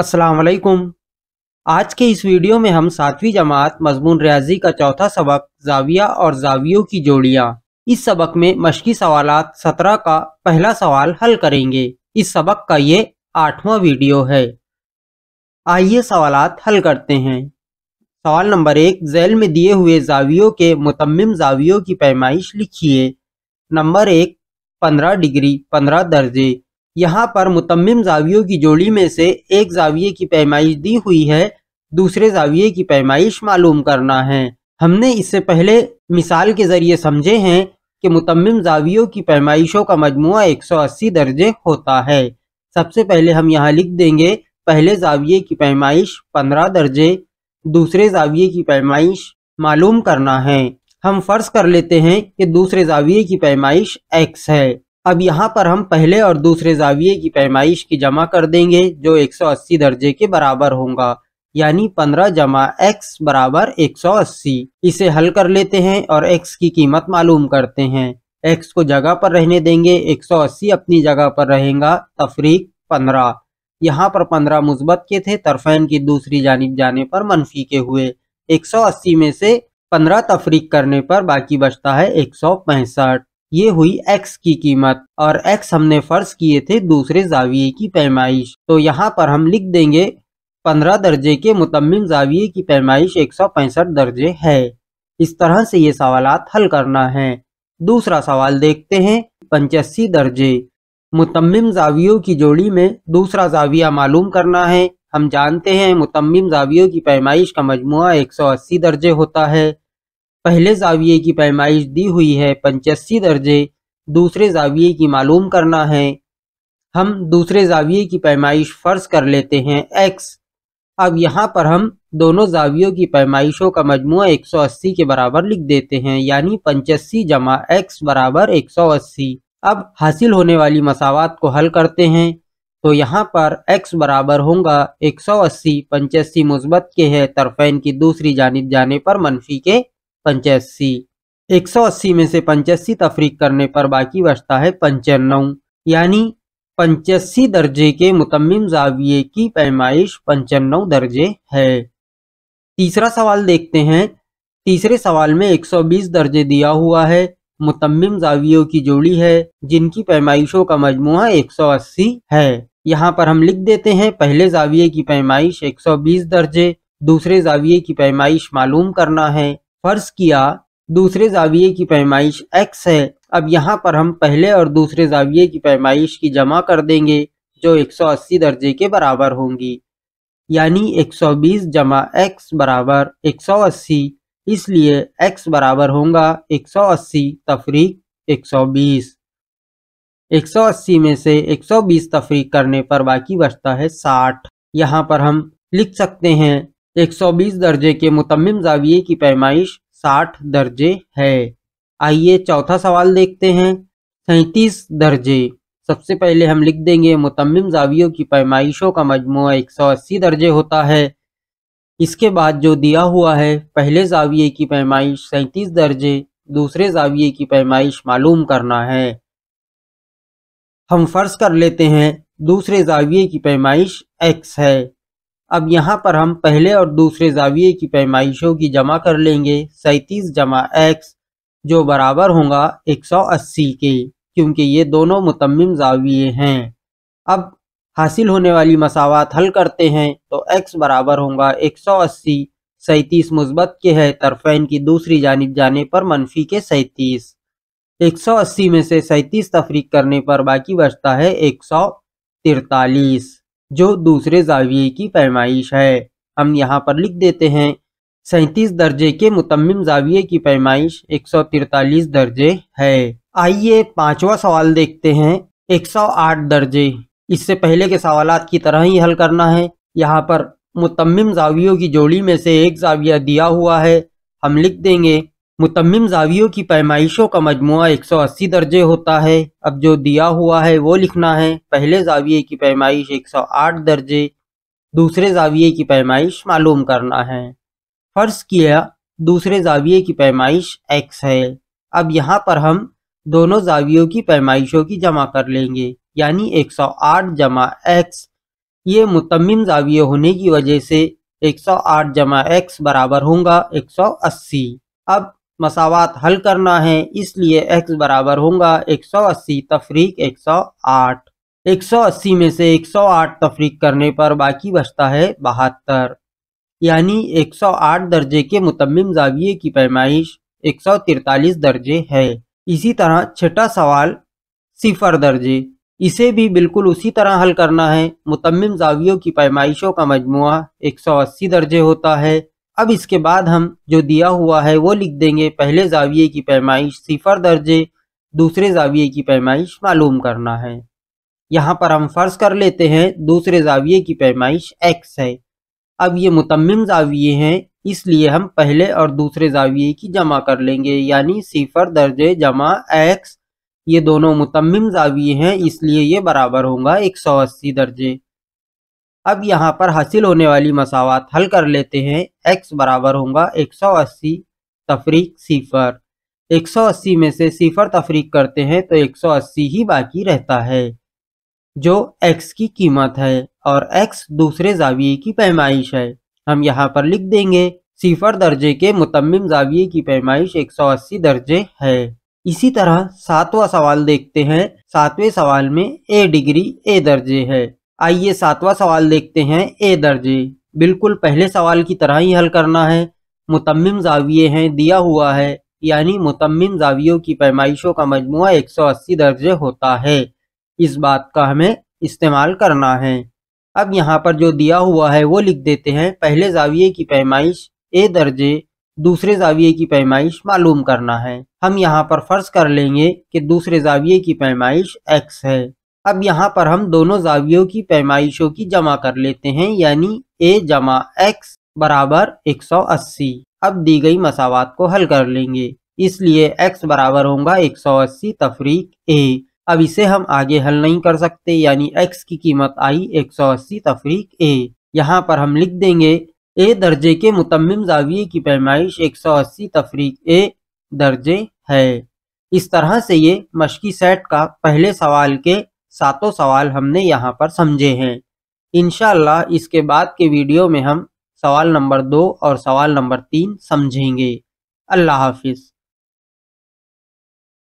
असलकुम आज के इस वीडियो में हम सातवीं जमात मजमून रियाजी का चौथा सबक जाविया और जावियों की जोड़ियाँ इस सबक में मशक़ी सवाल सत्रह का पहला सवाल हल करेंगे इस सबक का ये आठवां वीडियो है आइए सवाल हल करते हैं सवाल नंबर एक जैल में दिए हुए जावियों के मुतम जावियों की पैमाइश लिखिए नंबर एक पंद्रह डिग्री पंद्रह दर्जे यहाँ पर मुतम जावियों की जोड़ी में से एक जाविये की पैमाइश दी हुई है दूसरे जाविये की पैमाइश मालूम करना है हमने इससे पहले मिसाल के ज़रिए समझे हैं कि मुतम जावियों की पैमाइशों का मजमू 180 दर्जे होता है सबसे पहले हम यहाँ लिख देंगे पहले जाविये की पैमाइश 15 दर्जे दूसरे जाविये की पैमाइश मालूम करना है हम फर्ज कर लेते हैं कि दूसरे जाविये की पैमाइश एक्स है अब यहाँ पर हम पहले और दूसरे जाविये की पैमाइश की जमा कर देंगे जो 180 दर्जे के बराबर होगा यानी 15 जमा x बराबर 180 इसे हल कर लेते हैं और x की कीमत मालूम करते हैं x को जगह पर रहने देंगे 180 अपनी जगह पर रहेगा तफरीक 15 यहाँ पर 15 मुस्बत के थे तरफेन की दूसरी जानब जाने पर मनफी के हुए एक में से पंद्रह तफरीक करने पर बाकी बचता है एक ये हुई x की कीमत और x हमने फर्ज किए थे दूसरे जाविये की पैमाइश तो यहाँ पर हम लिख देंगे पंद्रह दर्जे के मुतम जाविये की पैमाइश एक सौ पैंसठ दर्जे है इस तरह से ये सवालत हल करना है दूसरा सवाल देखते हैं पंचासी दर्जे मुतम जावियों की जोड़ी में दूसरा जाविया मालूम करना है हम जानते हैं मुतमिम जावियों की पैमाइश का मजमु 180 दर्जे होता है पहले जाविये की पैमाइश दी हुई है पंचासी दर्जे दूसरे जाविये की मालूम करना है हम दूसरे जाविये की पैमाइश फर्ज कर लेते हैं एक्स अब यहाँ पर हम दोनों जावियों की पैमाइशों का सौ 180 के बराबर लिख देते हैं यानी पंचासी जमा एक्स बराबर अस्सी अब हासिल होने वाली मसावत को हल करते हैं तो यहाँ पर x बराबर होगा 180 सौ अस्सी पंचासी मुस्बत के है तरफेन की दूसरी जानब जाने पर मनफी के पंचासी एक सौ अस्सी में से पंचासी तफरीक करने पर बाकी बचता है पंचानव यानी पंचासी दर्जे के मुतमिन जाविये की पैमाइश पंचानव दर्जे है तीसरा सवाल देखते हैं तीसरे सवाल में 120 दर्जे दिया हुआ है मुतमिम जावियों की जोड़ी है जिनकी पैमाइशों का मजमु 180 है यहाँ पर हम लिख देते हैं पहले जाविये की पैमाइश 120 दर्जे दूसरे जाविये की पैमाइश मालूम करना है फर्ज किया दूसरे जाविये की पैमाइश एक्स है अब यहाँ पर हम पहले और दूसरे जाविये की पैमाइश की जमा कर देंगे जो 180 दर्जे के बराबर होंगी यानी 120 जमा एक्स बराबर एक इसलिए x बराबर होगा 180 तफरीक एक सौ में से 120 तफरीक करने पर बाकी बचता है 60 यहाँ पर हम लिख सकते हैं 120 दर्जे के मुतम जाविये की पैमाइश 60 दर्जे है आइए चौथा सवाल देखते हैं सैंतीस दर्जे सबसे पहले हम लिख देंगे मुतम जावियों की पैमाइशों का मजमू 180 दर्जे होता है इसके बाद जो दिया हुआ है पहले जाविये की पैमाइश सैंतीस दर्जे दूसरे जाविये की पैमाइश मालूम करना है हम फर्ज कर लेते हैं दूसरे जाविये की पैमाइश एक्स है अब यहाँ पर हम पहले और दूसरे जाविये की पैमाइशों की जमा कर लेंगे सैंतीस जमा एक्स जो बराबर होगा 180 के क्योंकि ये दोनों मुतमिम जाविये हैं अब हासिल होने वाली मसावत हल करते हैं तो x बराबर होगा 180 सौ अस्सी सैंतीस मुस्बत के है तरफेन की दूसरी जानब जाने पर मनफी के सैंतीस 180 में से सैतीस तफरीक करने पर बाकी बचता है एक सौ तिरतालीस जो दूसरे जाविये की पैमाइश है हम यहाँ पर लिख देते हैं सैंतीस दर्जे के मुतमिम जाविये की पैमाइश एक सौ तिरतालीस दर्जे है आइए पांचवा सवाल देखते हैं एक सौ आठ दर्जे इससे पहले के सवाल की तरह ही हल करना है यहाँ पर मुतमिम जावियों की जोड़ी में से एक जाविया दिया हुआ है हम लिख देंगे मुतमिम जावियों की पैमाइशों का मजमु 180 दर्जे होता है अब जो दिया हुआ है वो लिखना है पहले जाविये की पैमाइश 108 दर्जे दूसरे जाविये की पैमाइश मालूम करना है फ़र्ज़ किया दूसरे जाविये की पैमाइश एक्स है अब यहाँ पर हम दोनों जावियों की पैमाइशों की जमा कर लेंगे यानी 108 जमा एक्स ये मुतमिन जाविये होने की वजह से 108 जमा एक्स बराबर होगा 180 अब मसावत हल करना है इसलिए x बराबर होगा 180 तफरीक एक सौ में से 108 तफरीक करने पर बाकी बचता है बहत्तर यानी 108 दर्जे के मुतम जाविये की पैमाइश 143 दर्जे है इसी तरह छठा सवाल सिफर दर्जे इसे भी बिल्कुल उसी तरह हल करना है मुतम जावियों की पैमाइशों का मजमु 180 दर्जे होता है अब इसके बाद हम जो दिया हुआ है वो लिख देंगे पहले जाविये की पैमाइश सिफर दर्जे दूसरे जाविये की पैमाइश मालूम करना है यहाँ पर हम फर्ज कर लेते हैं दूसरे जाविये की पैमाइश एक्स है अब ये मुतमिन जाविये हैं इसलिए हम पहले और दूसरे जाविये की जमा कर लेंगे यानी सिफर दर्जे जमा एक्स ये दोनों मुतम जाविये हैं इसलिए ये बराबर होगा अस्सी दर्जे अब यहाँ पर हासिल होने वाली मसावत हल कर लेते हैं एक्स बराबर होगा एक सौ अस्सी तफरीक सिफर एक सौ अस्सी में से सिफर तफरीक करते हैं तो एक सौ अस्सी ही बाकी रहता है जो एक्स की कीमत है और एक्स दूसरे जाविये की पैमाइश है हम यहाँ पर लिख देंगे सिफर दर्जे के मुतम जाविये की पैमाइश 180 दर्जे है इसी तरह सातवां सवाल देखते हैं सातवें सवाल में ए डिग्री ए दर्जे है आइए सातवां सवाल देखते हैं ए दर्जे बिल्कुल पहले सवाल की तरह ही हल करना है मुतमिन जाविये हैं दिया हुआ है यानी मुतमिन जावियों की पैमाइशों का मजमू 180 दर्जे होता है इस बात का हमें इस्तेमाल करना है अब यहाँ पर जो दिया हुआ है वो लिख देते हैं पहले जाविये की पैमाइश ए दर्जे दूसरे जाविये की पैमाइश मालूम करना है हम यहाँ पर फर्ज कर लेंगे कि दूसरे जाविये की पैमाइश एक्स है अब यहाँ पर हम दोनों जावियों की पैमाइशों की जमा कर लेते हैं यानी ए जमा एक्स बराबर 180 अब दी गई मसावात को हल कर लेंगे इसलिए x बराबर होगा 180 तफरीक ए अब इसे हम आगे हल नहीं कर सकते यानी x की कीमत आई 180 तफरीक ए यहाँ पर हम लिख देंगे a दर्जे के मुतम जाविये की पैमाइश 180 तफरीक ए दर्जे है इस तरह से ये मशकी सेट का पहले सवाल के सातों सवाल हमने यहाँ पर समझे हैं इनशाला इसके बाद के वीडियो में हम सवाल नंबर दो और सवाल नंबर तीन समझेंगे अल्लाह हाफिज़